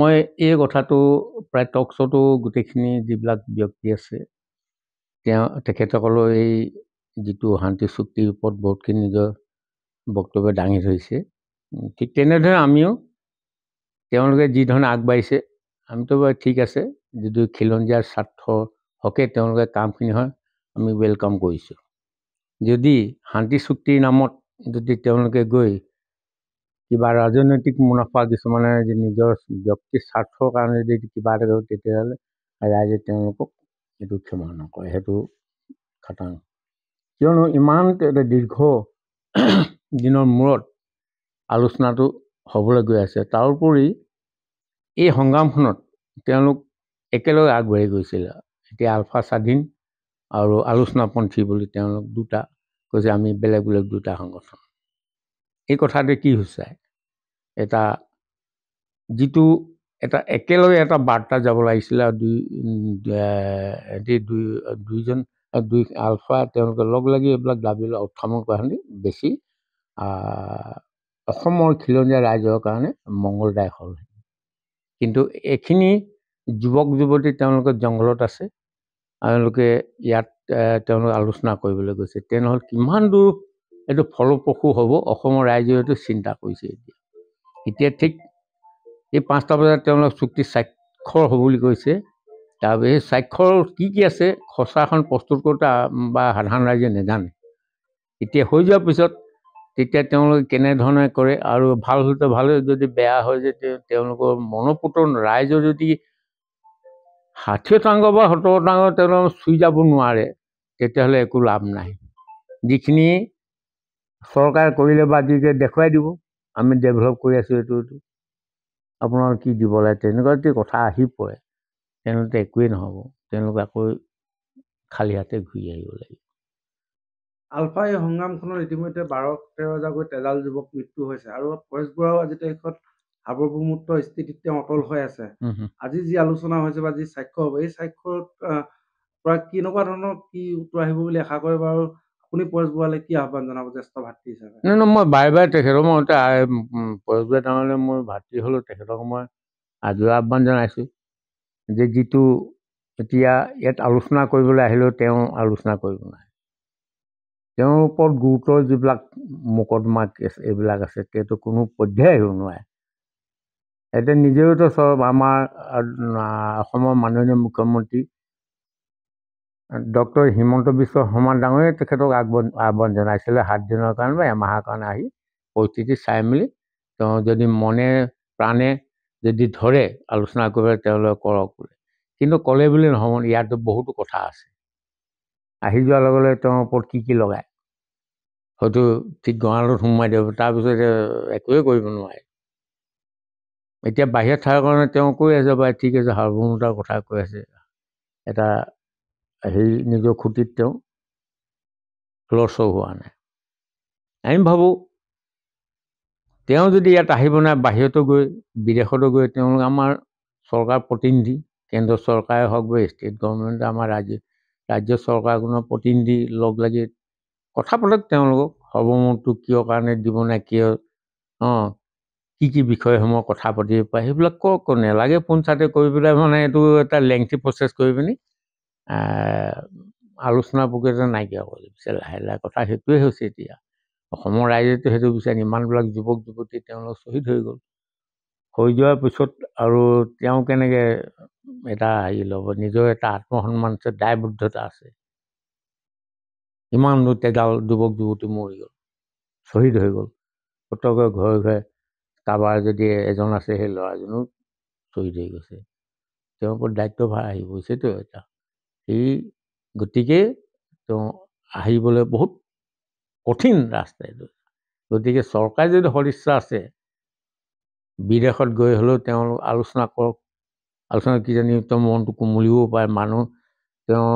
মই এই কথাটো প্ৰায় টক শ্ব'টো গোটেইখিনি যিবিলাক ব্যক্তি আছে তেওঁ তেখেতসকলৰ এই যিটো শান্তি চুক্তিৰ ওপৰত বহুতখিনি নিজৰ বক্তব্য দাঙি ধৰিছে ঠিক তেনেদৰে আমিও তেওঁলোকে যিধৰণে আগবাঢ়িছে আমিতো বাৰু ঠিক আছে যদি খিলঞ্জীয়া স্বাৰ্থ হকে তেওঁলোকে কামখিনি হয় আমি ৱেলকাম কৰিছোঁ যদি শান্তি চুক্তিৰ নামত যদি তেওঁলোকে গৈ কিবা ৰাজনৈতিক মুনাফা কিছুমানে যদি নিজৰ ব্যক্তি স্বাৰ্থৰ কাৰণে যদি কিবা এটা কৰে তেতিয়াহ'লে ৰাইজে তেওঁলোকক এইটো ক্ষমা নকৰে সেইটো খাটাং কিয়নো ইমান দীৰ্ঘ দিনৰ মূৰত আলোচনাটো হ'বলৈ গৈ আছে তাৰোপৰি এই সংগ্ৰামখনত তেওঁলোক একেলগে আগবাঢ়ি গৈছিল এতিয়া আলফা স্বাধীন আৰু আলোচনাপন্থী বুলি তেওঁলোক দুটা কৈছে আমি বেলেগ বেলেগ দুটা সংগঠন এই কথাটোৱে কি হৈছে এটা যিটো এটা একেলগে এটা বাৰ্তা যাব লাগিছিলে আৰু দুই দুই দুইজন দুই আলফা তেওঁলোকে লগ লাগি এইবিলাক দাবী উত্থাপন কৰা কৰাখিনি বেছি অসমৰ খিলঞ্জীয়া ৰাইজৰ কাৰণে মংগলদায়ক হ'ল কিন্তু এইখিনি যুৱক যুৱতী তেওঁলোকে জংঘলত আছে তেওঁলোকে ইয়াত তেওঁলোকে আলোচনা কৰিবলৈ গৈছে তেনেহ'লে কিমান দূৰ এইটো ফলপ্ৰসূ হ'ব অসমৰ ৰাইজে এইটো চিন্তা কৰিছে এতিয়া এতিয়া ঠিক এই পাঁচটা বজাত তেওঁলোক চুক্তি স্বাক্ষৰ হ'ব বুলি কৈছে তাৰপিছত সেই স্বাক্ষৰ কি কি আছে খচৰাখন প্ৰস্তুত কৰোঁতে বা সাধাৰণ ৰাইজে নেজানে এতিয়া হৈ যোৱাৰ পিছত তেতিয়া তেওঁলোকে কেনেধৰণে কৰে আৰু ভাল হ'লেতো ভালেই যদি বেয়া হয় যে তেওঁলোকৰ মনপুত ৰাইজৰ যদি ষাঠি শতাংশ বা সত্তৰ শতাংশ তেওঁলোকে চুই যাব নোৱাৰে তেতিয়াহ'লে একো লাভ নাই যিখিনি চৰকাৰে কৰিলে বা যিকে দেখুৱাই দিব আমি ডেভেলপ কৰি আছোঁ এইটো এইটো আপোনাৰ কি দিব লাগে তেনেকুৱা যদি কথা আহি পৰে তেনেহ'লেতো একোৱেই নহ'ব তেওঁলোকে আকৌ খালী হাতে ঘূৰি আহিব লাগিব আলফা এই সংগ্ৰামখনত ইতিমধ্যে বাৰ তেৰ হাজাৰকৈ তেজাল যুৱক মৃত্যু হৈছে আৰু পৰেশ বৰাও আজি তাৰিখত সাৰ্বভৌমত্ব স্থিতিত তেওঁ অটল হৈ আছে আজি যি আলোচনা হৈছে বা যি স্বাক্ষৰ হ'ব এই স্বাক্ষৰত কেনেকুৱা ধৰণৰ কি উত্তৰ আহিব বুলি আশা কৰে বাৰু আপুনি পৰেশ বৰুৱালে কি আহ্বান জনাব জ্যেষ্ঠ ভাতৃ হিচাপে নহয় নহয় মই বাই বাই তেখেতক মই এতিয়া পৰেশ বৰুৱা তাৰমানে মই ভাতৃ হ'লেও তেখেতক মই আজিও আহ্বান জনাইছোঁ যে যিটো এতিয়া ইয়াত আলোচনা কৰিবলৈ আহিলেও তেওঁ আলোচনা কৰিব নাই তেওঁৰ ওপৰত গুৰুতৰ যিবিলাক মোকদ্দমা কেছ এইবিলাক আছে তেওঁতো কোনো পধ্যে আহিব নোৱাৰে এতিয়া নিজেওতো চব আমাৰ অসমৰ মাননীয় মুখ্যমন্ত্ৰী ডক্টৰ হিমন্ত বিশ্ব শৰ্মা ডাঙৰে তেখেতক আগ আহ্বান জনাইছিলে সাতদিনৰ কাৰণে বা এমাহৰ কাৰণে আহি পৰিস্থিতি চাই মেলি তেওঁ যদি মনে প্ৰাণে যদি ধৰে আলোচনা কৰিব তেওঁলোকে কৰক বোলে কিন্তু ক'লে বুলি নহ'ব ইয়াতো বহুতো কথা আছে আহি যোৱাৰ লগে লগে তেওঁৰ ওপৰত কি কি লগায় হয়তো ঠিক গঁৰালত সোমোৱাই দিব তাৰপিছত একোৱে কৰিব নোৱাৰে এতিয়া বাহিৰত থকাৰ কাৰণে তেওঁ কৈ আছে বা ঠিক আছে সাৰ্বভৌমতাৰ কথা কৈ আছে এটা সেই নিজৰ খুটিত তেওঁ লছো হোৱা নাই আমি ভাবোঁ তেওঁ যদি ইয়াত আহিব নাই বাহিৰতো গৈ বিদেশতো গৈ তেওঁলোক আমাৰ চৰকাৰ প্ৰতিনিধি কেন্দ্ৰ চৰকাৰে হওক বা ষ্টেট গভৰ্ণমেণ্টে আমাৰ ৰাজ্য ৰাজ্য চৰকাৰখনৰ প্ৰতিনিধি লগ লাগি কথা পাতক তেওঁলোকক সৰ্বমতটো কিয় কাৰণে দিব নাই কিয় অঁ কি কি বিষয়সমূহ কথা পাতিব পাৰে সেইবিলাক কওক নেলাগে পঞ্চায়তে কৰি পেলাই মানে এইটো এটা লেংথি প্ৰচেছ কৰি পিনি আলোচনা প্ৰক্ৰিয়াটো নাইকিয়া কৰি দিছে লাহে লাহে কথা সেইটোৱে হৈছে এতিয়া অসমৰ ৰাইজেতো সেইটো বিচাৰে ইমানবিলাক যুৱক যুৱতী তেওঁলোক শ্বহীদ হৈ গ'ল হৈ যোৱাৰ পিছত আৰু তেওঁ কেনেকৈ এটা হেৰি ল'ব নিজৰ এটা আত্মসন্মান আছে দায়বদ্ধতা আছে ইমান দূৰ তেগাল যুৱক যুৱতী মৰি গ'ল শ্বহীদ হৈ গ'ল পতককৈ ঘৰে ঘৰে কাৰোবাৰ যদি এজন আছে সেই ল'ৰাজনো শ্বহীদ হৈ গৈছে তেওঁৰ ওপৰত দায়িত্বভাৰ আহি পৰিছেতো এটা সেই গতিকে তেওঁ আহিবলৈ বহুত কঠিন ৰাস্তা এইটো গতিকে চৰকাৰে যদি সদিচ্ছা আছে বিদেশত গৈ হ'লেও তেওঁলোক আলোচনা কৰক আলোচনা কিজানি তেওঁ মনটো কোমলিবও পাৰে মানুহ তেওঁ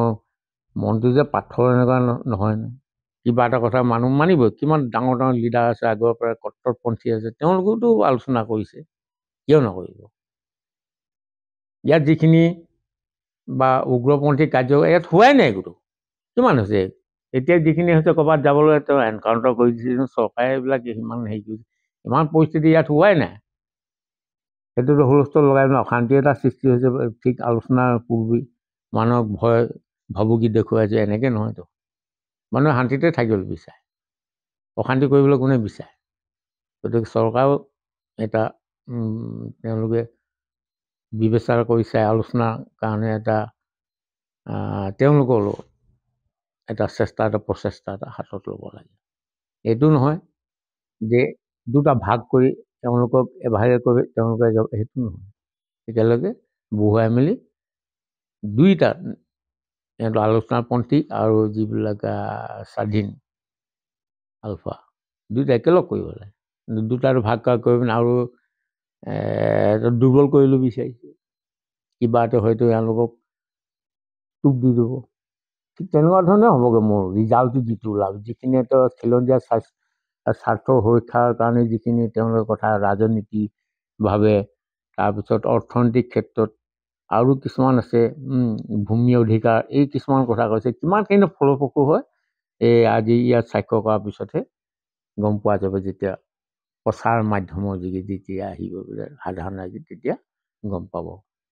মনটো যে পাথৰ এনেকুৱা নহয় নহয় কিবা এটা কথা মানুহ মানিব কিমান ডাঙৰ ডাঙৰ লিডাৰ আছে আগৰ পৰা কট্টৰপন্থী আছে তেওঁলোকেওতো আলোচনা কৰিছে কিয় নকৰিব ইয়াত যিখিনি বা উগ্ৰপন্থী কাৰ্য ইয়াত হোৱাই নাই কোনো কিমান হৈছে এতিয়া যিখিনি হৈছে ক'ৰবাত যাবলৈ তেওঁ এনকাউণ্টাৰ কৰি দিছে চৰকাৰে এইবিলাক সিমান হেৰি কৰিছে ইমান পৰিস্থিতি ইয়াত হোৱাই নাই সেইটোতো হুলস্থুল লগাই পেলাই অশান্তি এটা সৃষ্টি হৈছে ঠিক আলোচনাৰ পূৰ্বী মানুহক ভয় ভাবুকি দেখুৱাইছে এনেকৈ নহয়তো মানুহে শান্তিতে থাকিবলৈ বিচাৰে অশান্তি কৰিবলৈ কোনে বিচাৰে গতিকে চৰকাৰেও এটা তেওঁলোকে বিবেচনা কৰি চাই আলোচনাৰ কাৰণে এটা তেওঁলোকৰ এটা চেষ্টা এটা প্ৰচেষ্টা এটা হাতত ল'ব লাগে এইটো নহয় যে দুটা ভাগ কৰি তেওঁলোকক এভাগে কৰি তেওঁলোকে সেইটো নহয় একেলগে বহুৱাই মেলি দুইটা এইটো আলোচনাপন্থী আৰু যিবিলাক স্বাধীন আলফা দুইটা একেলগ কৰিব লাগে দুটাটো ভাগ কৰি পিনে আৰু দুৰ্বল কৰিবলৈ বিচাৰিছে কিবা এটা হয়তো এওঁলোকক টোপ দি দিব ঠিক তেনেকুৱা ধৰণে হ'বগৈ মোৰ ৰিজাল্টটো যিটো ওলাব যিখিনি এটা খেলঞ্জীয়া স্বাস্থ্য সুৰক্ষাৰ কাৰণে যিখিনি তেওঁলোকে কথা ৰাজনীতিভাৱে তাৰপিছত অৰ্থনৈতিক ক্ষেত্ৰত আৰু কিছুমান আছে ভূমি অধিকাৰ এই কিছুমান কথা কৈছে কিমানখিনি ফলপ্ৰসূ হয় এই আজি ইয়াত স্বাক্ষৰ কৰাৰ পিছতহে গম পোৱা যাব যেতিয়া প্ৰচাৰ মাধ্যমৰ যোগেদি যেতিয়া আহিব সাধাৰণ ৰাইজে তেতিয়া গম পাব